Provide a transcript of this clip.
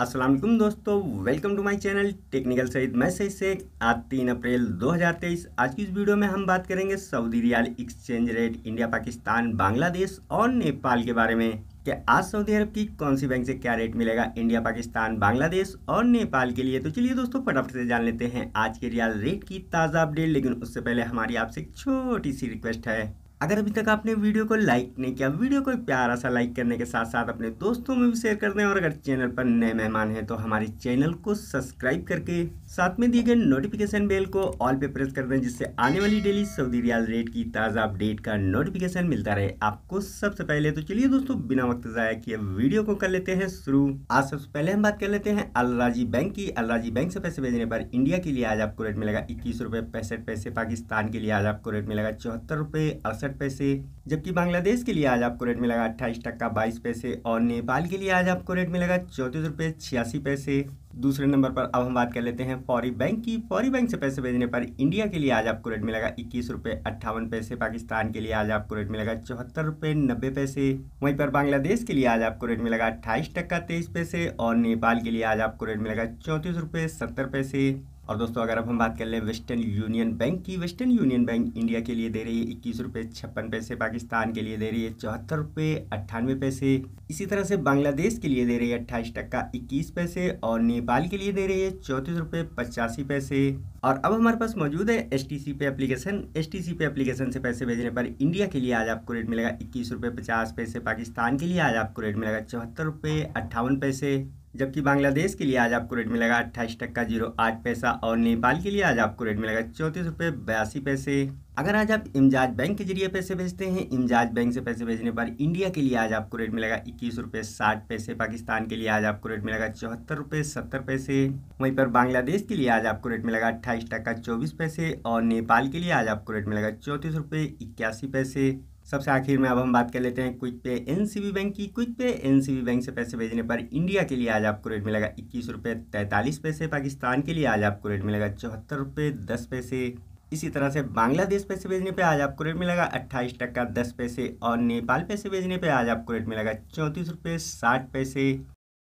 अस्सलाम वालेकुम दोस्तों welcome to my channel technical Saeed मैं सही से आज तीन अप्रैल 2023 आज की इस वीडियो में हम बात करेंगे Saudi riyal exchange rate India Pakistan Bangladesh और नेपाल के बारे में कि आज सऊदी अरब की कौन सी बैंक से क्या रेट मिलेगा इंडिया पाकिस्तान बांग्लादेश और नेपाल के लिए तो चलिए दोस्तों फटाफट से जान लेते हैं आज के रियाल रेट की ताज़ा अपडेट लेकिन उससे पहले हमारी आपसे एक छोटी सी रिक्वेस्ट है अगर अभी तक आपने वीडियो को लाइक नहीं किया वीडियो को प्यारा सा लाइक करने के साथ साथ अपने दोस्तों में भी शेयर कर दें और अगर चैनल पर नए मेहमान हैं तो हमारे चैनल को सब्सक्राइब करके साथ में दिए गए नोटिफिकेशन बेल को ऑल पे प्रेस कर दें जिससे आने वाली डेली सऊदी रियाल रेट की ताज़ा अपडेट का नोटिफिकेशन मिलता रहे आपको सबसे पहले तो चलिए दोस्तों बिना वक्त ज़ाया किए वीडियो को कर लेते हैं शुरू आज सबसे पहले हम बात कर लेते हैं अलराजी बैंक की अलराजी बैंक से पैसे भेजने पर इंडिया के लिए आज आपको रेट मिलेगा इक्कीस रुपये पैसे पाकिस्तान के लिए आज आपको रेट मिलेगा चौहत्तर रुपये अड़सठ तिरसठ पैसे जबकि बांग्लादेश के लिए आज आपको रेट मिलेगा अट्ठाईस टक्का बाईस पैसे और नेपाल के लिए आज आपको रेट मिलेगा चौंतीस रुपये छियासी पैसे दूसरे नंबर पर अब हम बात कर लेते हैं फौरी बैंक की फौरी बैंक से पैसे भेजने पर इंडिया के लिए आज आपको रेट मिलेगा इक्कीस रुपये अट्ठावन पैसे पाकिस्तान के लिए आज आपको रेट मिलेगा चौहत्तर रुपये नब्बे पैसे वहीं पर बांग्लादेश के लिए आज आपको रेट मिलेगा अट्ठाईस टक्का तेईस पैसे और नेपाल के लिए आज आपको रेट मिलेगा चौंतीस रुपये सत्तर पैसे और दोस्तों अगर अब हम बात कर लें वेस्टर्न यूनियन बैंक की वेस्टर्न यूनियन बैंक इंडिया के लिए दे रही है इक्कीस रुपये छप्पन पैसे पाकिस्तान के लिए दे रही है चौहत्तर रुपये अट्ठानवे पैसे इसी तरह से बांग्लादेश के लिए दे रही है अट्ठाईस टक्का इक्कीस पैसे और नेपाल के लिए दे रही है चौंतीस रुपये पचासी पैसे और अब हमारे पास मौजूद है एस टी सी पे एप्लीकेशन एस टी सी पे एप्लीकेशन से पैसे भेजने पर इंडिया के लिए आज आपको रेट मिलेगा इक्कीस रुपये पचास पैसे पाकिस्तान के लिए आज आपको रेट मिलेगा चौहत्तर रुपये अट्ठावन पैसे जबकि बांग्लादेश के लिए आज आपको रेट मिलेगा अट्ठाईस टक्का जीरो आठ पैसा और नेपाल के लिए आज आपको रेट मिलेगा चौंतीस रुपये बयासी पैसे अगर आज आप इमजाज बैंक के जरिए पैसे भेजते हैं इमजाज बैंक से पैसे भेजने पर इंडिया के लिए आज आपको रेट मिलेगा इक्कीस रुपये साठ पैसे पाकिस्तान के लिए आज आपको रेट मिलेगा चौहत्तर रुपये सत्तर पैसे वहीं पर बांग्लादेश के लिए आज आपको रेट मिलेगा अट्ठाईस टक्का चौबीस पैसे और नेपाल के लिए आज आपको रेट मिलेगा चौंतीस रुपये इक्यासी पैसे सबसे आखिर में अब हम बात कर लेते हैं क्विक पे एन बैंक की क्विक पे एन बैंक से पैसे भेजने पर इंडिया के लिए आज आपको रेट मिलेगा इक्कीस रुपये तैंतालीस पैसे पाकिस्तान के लिए आज आपको रेट मिलेगा चौहत्तर रुपये दस पैसे इसी तरह से बांग्लादेश पैसे भेजने पे आज आपको रेट मिलेगा अट्ठाईस टक्का दस पैसे और नेपाल पैसे भेजने पर आज आपको रेट मिलेगा चौंतीस रुपये साठ पैसे